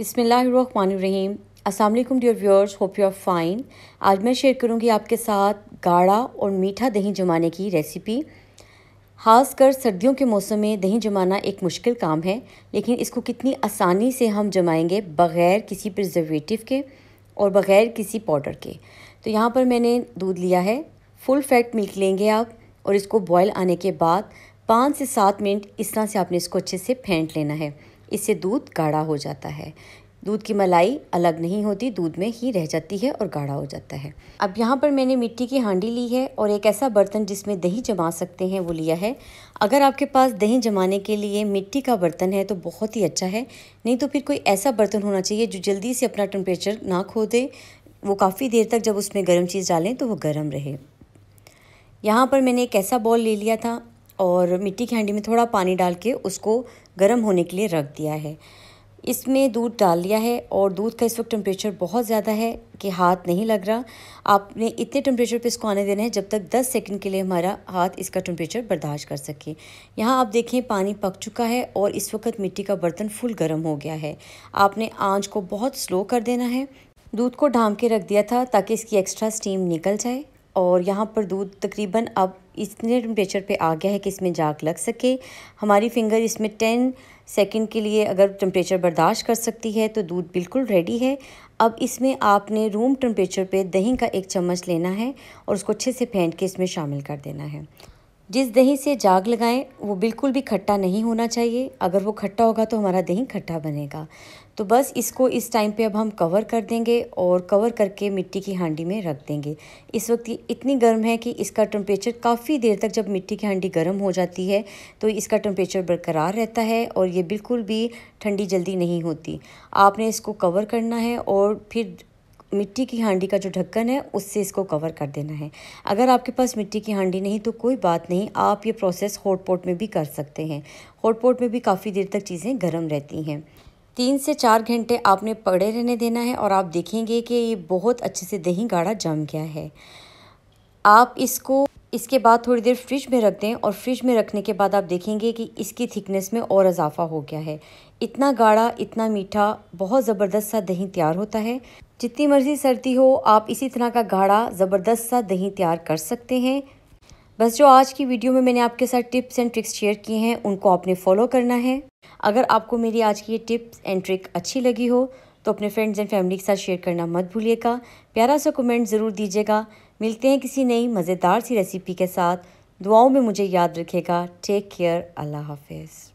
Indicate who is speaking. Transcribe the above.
Speaker 1: बिसमीम असल dear viewers hope you are fine आज मैं शेयर करूंगी आपके साथ गाढ़ा और मीठा दही जमाने की रेसिपी खासकर सर्दियों के मौसम में दही जमाना एक मुश्किल काम है लेकिन इसको कितनी आसानी से हम जमाएंगे बग़ैर किसी प्रिजर्वेटिव के और बग़ैर किसी पाउडर के तो यहाँ पर मैंने दूध लिया है फुल फैट मिल्क लेंगे आप और इसको बॉयल आने के बाद पाँच से सात मिनट इस तरह से आपने इसको अच्छे से फेंट लेना है इससे दूध गाढ़ा हो जाता है दूध की मलाई अलग नहीं होती दूध में ही रह जाती है और गाढ़ा हो जाता है अब यहाँ पर मैंने मिट्टी की हांडी ली है और एक ऐसा बर्तन जिसमें दही जमा सकते हैं वो लिया है अगर आपके पास दही जमाने के लिए मिट्टी का बर्तन है तो बहुत ही अच्छा है नहीं तो फिर कोई ऐसा बर्तन होना चाहिए जो जल्दी से अपना टेम्परेचर ना खो दे वो काफ़ी देर तक जब उसमें गर्म चीज़ डालें तो वो गर्म रहे यहाँ पर मैंने एक ऐसा बॉल ले लिया था और मिट्टी की हांडी में थोड़ा पानी डाल के उसको गर्म होने के लिए रख दिया है इसमें दूध डाल लिया है और दूध का इस वक्त टेम्परेचर बहुत ज़्यादा है कि हाथ नहीं लग रहा आपने इतने टेम्परेचर पे इसको आने देना है जब तक 10 सेकंड के लिए हमारा हाथ इसका टेम्परेचर बर्दाश्त कर सके यहाँ आप देखें पानी पक चुका है और इस वक्त मिट्टी का बर्तन फुल गर्म हो गया है आपने आँच को बहुत स्लो कर देना है दूध को ढाम के रख दिया था ताकि इसकी एक्स्ट्रा स्टीम निकल जाए और यहाँ पर दूध तकरीबन अब इतने टेम्परेचर पे आ गया है कि इसमें जाग लग सके हमारी फिंगर इसमें टेन सेकंड के लिए अगर टेम्परेचर बर्दाश्त कर सकती है तो दूध बिल्कुल रेडी है अब इसमें आपने रूम टेम्परेचर पे दही का एक चम्मच लेना है और उसको अच्छे से फेंट के इसमें शामिल कर देना है जिस दही से जाग लगाएं वो बिल्कुल भी खट्टा नहीं होना चाहिए अगर वो खट्टा होगा तो हमारा दही खट्टा बनेगा तो बस इसको इस टाइम पे अब हम कवर कर देंगे और कवर करके मिट्टी की हांडी में रख देंगे इस वक्त ये इतनी गर्म है कि इसका टेम्परेचर काफ़ी देर तक जब मिट्टी की हांडी गर्म हो जाती है तो इसका टेम्परेचर बरकरार रहता है और ये बिल्कुल भी ठंडी जल्दी नहीं होती आपने इसको कवर करना है और फिर मिट्टी की हांडी का जो ढक्कन है उससे इसको कवर कर देना है अगर आपके पास मिट्टी की हांडी नहीं तो कोई बात नहीं आप ये प्रोसेस हॉट पॉट में भी कर सकते हैं हॉट पॉट में भी काफ़ी देर तक चीज़ें गर्म रहती हैं तीन से चार घंटे आपने पड़े रहने देना है और आप देखेंगे कि ये बहुत अच्छे से दही गाढ़ा जम गया है आप इसको इसके बाद थोड़ी देर फ्रिज में रख दें और फ्रिज में रखने के बाद आप देखेंगे कि इसकी थिकनेस में और इजाफा हो गया है इतना गाढ़ा इतना मीठा बहुत ज़बरदस्त सा दही तैयार होता है जितनी मर्ज़ी सर्दी हो आप इसी तरह का गाढ़ा ज़बरदस्त सा दही तैयार कर सकते हैं बस जो आज की वीडियो में मैंने आपके साथ टिप्स एंड ट्रिक्स शेयर किए हैं उनको आपने फॉलो करना है अगर आपको मेरी आज की ये टिप्स एंड ट्रिक अच्छी लगी हो तो अपने फ्रेंड्स एंड फैमिली के साथ शेयर करना मत भूलिएगा प्यारा सा कमेंट ज़रूर दीजिएगा मिलते हैं किसी नई मज़ेदार सी रेसिपी के साथ दुआओं में मुझे याद रखिएगा टेक केयर अल्लाह हाफिज़